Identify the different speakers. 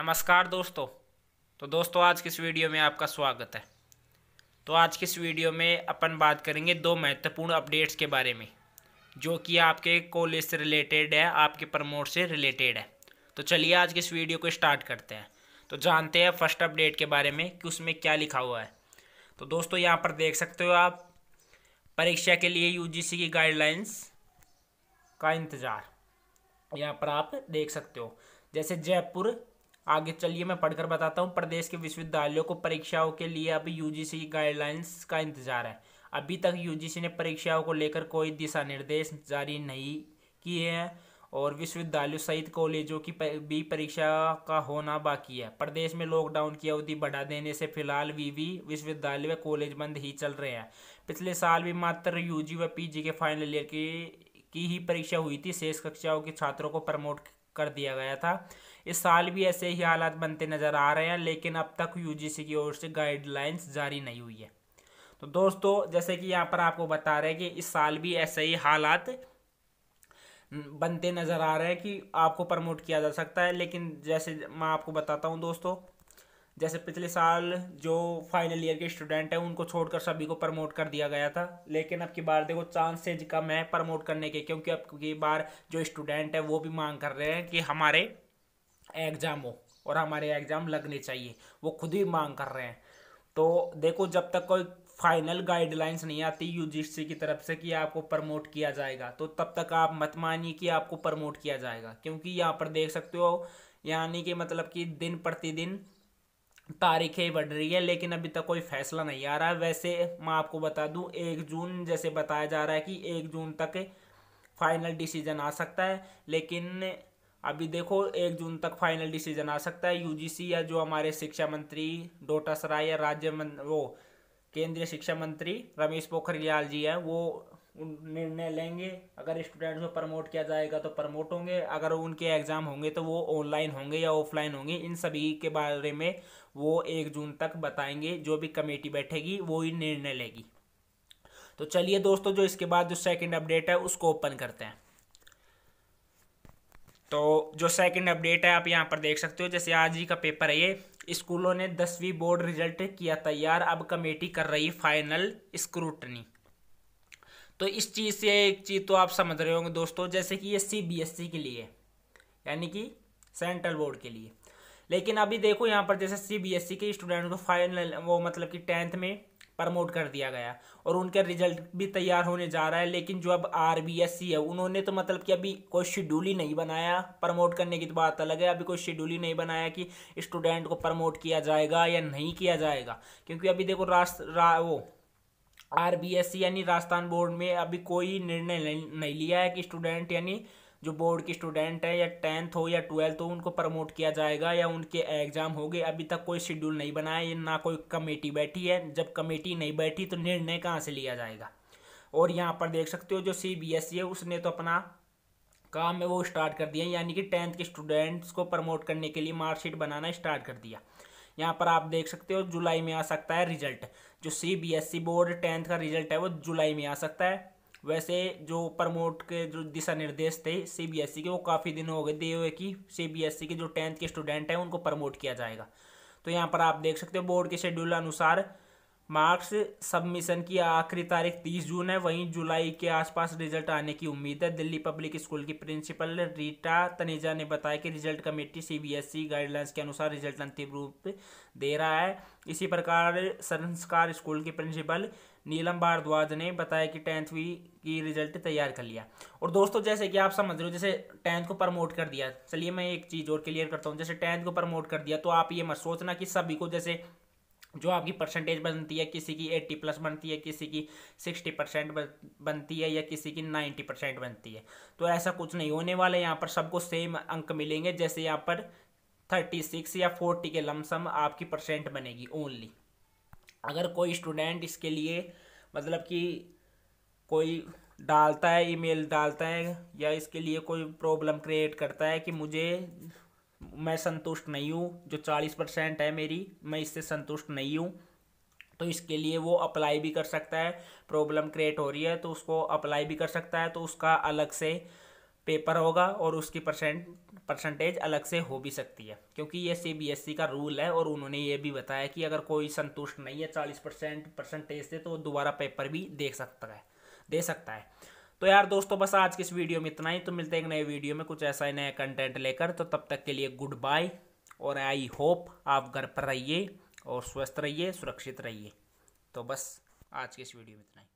Speaker 1: नमस्कार दोस्तों तो दोस्तों आज की इस वीडियो में आपका स्वागत है तो आज की इस वीडियो में अपन बात करेंगे दो महत्वपूर्ण अपडेट्स के बारे में जो कि आपके कॉलेज से रिलेटेड है आपके प्रमोट से रिलेटेड है तो चलिए आज की इस वीडियो को स्टार्ट करते हैं तो जानते हैं फर्स्ट अपडेट के बारे में कि उसमें क्या लिखा हुआ है तो दोस्तों यहाँ पर देख सकते हो आप परीक्षा के लिए यू की गाइडलाइंस का इंतज़ार यहाँ पर आप देख सकते हो जैसे जयपुर आगे चलिए मैं पढ़कर बताता हूँ प्रदेश के विश्वविद्यालयों को परीक्षाओं के लिए अभी यूजीसी गाइडलाइंस का इंतजार है अभी तक यूजीसी ने परीक्षाओं को लेकर कोई दिशा निर्देश जारी नहीं किए हैं और विश्वविद्यालयों सहित कॉलेजों की भी परीक्षा का होना बाकी है प्रदेश में लॉकडाउन की अवधि बढ़ा देने से फिलहाल वीवी विश्वविद्यालय व कॉलेज बंद ही चल रहे हैं पिछले साल भी मात्र यूजी व पीजी के फाइनल ईयर की की ही परीक्षा हुई थी शेष कक्षाओं के छात्रों को प्रमोट कर दिया गया था इस साल भी ऐसे ही हालात बनते नज़र आ रहे हैं लेकिन अब तक यूजीसी की ओर से गाइडलाइंस जारी नहीं हुई है तो दोस्तों जैसे कि यहाँ पर आपको बता रहे हैं कि इस साल भी ऐसे ही हालात बनते नज़र आ रहे हैं कि आपको प्रमोट किया जा सकता है लेकिन जैसे मैं आपको बताता हूँ दोस्तों जैसे पिछले साल जो फाइनल ईयर के स्टूडेंट हैं उनको छोड़कर सभी को प्रमोट कर दिया गया था लेकिन अब की बार देखो चांसेज कम है प्रमोट करने के क्योंकि अब की बार जो स्टूडेंट है वो भी मांग कर रहे हैं कि हमारे एग्ज़ाम हो और हमारे एग्ज़ाम लगने चाहिए वो खुद ही मांग कर रहे हैं तो देखो जब तक कोई फाइनल गाइडलाइंस नहीं आती यू की तरफ से कि आपको प्रमोट किया जाएगा तो तब तक आप मत मानिए कि आपको प्रमोट किया जाएगा क्योंकि यहाँ पर देख सकते हो यानी कि मतलब कि दिन प्रतिदिन तारीखें बढ़ रही है लेकिन अभी तक कोई फैसला नहीं आ रहा है वैसे मैं आपको बता दूं एक जून जैसे बताया जा रहा है कि एक जून तक फाइनल डिसीजन आ सकता है लेकिन अभी देखो एक जून तक फाइनल डिसीजन आ सकता है यूजीसी या जो हमारे शिक्षा मंत्री डोटा सराय या राज्य मं वो केंद्रीय शिक्षा मंत्री रमेश पोखरियाल जी हैं वो निर्णय लेंगे अगर स्टूडेंट्स को प्रमोट किया जाएगा तो प्रमोट होंगे अगर उनके एग्ज़ाम होंगे तो वो ऑनलाइन होंगे या ऑफलाइन होंगे इन सभी के बारे में वो एक जून तक बताएंगे जो भी कमेटी बैठेगी वो ही निर्णय लेगी तो चलिए दोस्तों जो इसके बाद जो सेकंड अपडेट है उसको ओपन करते हैं तो जो सेकंड अपडेट है आप यहाँ पर देख सकते हो जैसे आज ही का पेपर है ये स्कूलों ने दसवीं बोर्ड रिजल्ट किया तैयार अब कमेटी कर रही फाइनल स्क्रूटनी तो इस चीज़ से एक चीज़ तो आप समझ रहे होंगे दोस्तों जैसे कि ये सी बी एस सी के लिए यानी कि सेंट्रल बोर्ड के लिए लेकिन अभी देखो यहाँ पर जैसे सी बी एस सी के स्टूडेंट को फाइनल वो मतलब कि टेंथ में प्रमोट कर दिया गया और उनका रिजल्ट भी तैयार होने जा रहा है लेकिन जो अब आर बी एस सी है उन्होंने तो मतलब कि अभी कोई शेड्यूल ही नहीं बनाया प्रमोट करने की तो बात अलग है अभी कोई शेड्यूल ही नहीं बनाया कि स्टूडेंट को प्रमोट किया जाएगा या नहीं किया जाएगा क्योंकि अभी देखो राष्ट्र रा, वो आर बी एस सी यानी राजस्थान बोर्ड में अभी कोई निर्णय नहीं लिया है कि स्टूडेंट यानी जो बोर्ड के स्टूडेंट हैं या टेंथ हो या ट्वेल्थ हो उनको प्रमोट किया जाएगा या उनके एग्ज़ाम हो गए अभी तक कोई शेड्यूल नहीं बना है ना कोई कमेटी बैठी है जब कमेटी नहीं बैठी तो निर्णय कहाँ से लिया जाएगा और यहाँ पर देख सकते हो जो सी बी एस ई है उसने तो अपना काम है वो स्टार्ट कर दिया यानी कि टेंथ के स्टूडेंट्स को प्रमोट करने के लिए मार्कशीट बनाना स्टार्ट कर दिया यहाँ पर आप देख सकते हो जुलाई में आ सकता है रिजल्ट जो C B S E board tenth का रिजल्ट है वो जुलाई में आ सकता है वैसे जो प्रमोट के जो दिशा निर्देश थे सीबीएसई के वो काफ़ी दिन हो गए दिए हुए कि सीबीएसई के जो टेंथ के स्टूडेंट हैं उनको प्रमोट किया जाएगा तो यहाँ पर आप देख सकते हो बोर्ड के शेड्यूल अनुसार मार्क्स सबमिशन की आखिरी तारीख तीस जून है वहीं जुलाई के आसपास रिजल्ट आने की उम्मीद है दिल्ली पब्लिक स्कूल की प्रिंसिपल रीटा तनेजा ने बताया कि रिजल्ट कमेटी सीबीएसई गाइडलाइंस के अनुसार रिजल्ट अंतिम रूप दे रहा है इसी प्रकार संस्कार स्कूल की प्रिंसिपल नीलम भारद्वाज ने बताया कि टेंथवीं की रिजल्ट तैयार कर लिया और दोस्तों जैसे कि आप समझ रहे हो जैसे टेंथ को प्रमोट कर दिया चलिए मैं एक चीज़ और क्लियर करता हूँ जैसे टेंथ को प्रमोट कर दिया तो आप ये मत सोचना कि सभी को जैसे जो आपकी परसेंटेज बनती है किसी की एट्टी प्लस बनती है किसी की सिक्सटी परसेंट बनती है या किसी की नाइन्टी परसेंट बनती है तो ऐसा कुछ नहीं होने वाला है यहाँ पर सबको सेम अंक मिलेंगे जैसे यहाँ पर थर्टी सिक्स या फोर्टी के लमसम आपकी परसेंट बनेगी ओनली अगर कोई स्टूडेंट इसके लिए मतलब कि कोई डालता है ईमेल डालता है या इसके लिए कोई प्रॉब्लम क्रिएट करता है कि मुझे मैं संतुष्ट नहीं हूँ जो चालीस परसेंट है मेरी मैं इससे संतुष्ट नहीं हूँ तो इसके लिए वो अप्लाई भी कर सकता है प्रॉब्लम क्रिएट हो रही है तो उसको अप्लाई भी कर सकता है तो उसका अलग से पेपर होगा और उसकी परसेंट परसेंटेज अलग से हो भी सकती है क्योंकि ये सी बी एस का रूल है और उन्होंने ये भी बताया कि अगर कोई संतुष्ट नहीं है चालीस परसेंट परसेंटेज से तो दोबारा पेपर भी दे सकता है दे सकता है तो यार दोस्तों बस आज के इस वीडियो में इतना ही तो मिलते हैं एक नए वीडियो में कुछ ऐसा ही नया कंटेंट लेकर तो तब तक के लिए गुड बाय और आई होप आप घर पर रहिए और स्वस्थ रहिए सुरक्षित रहिए तो बस आज के इस वीडियो में इतना ही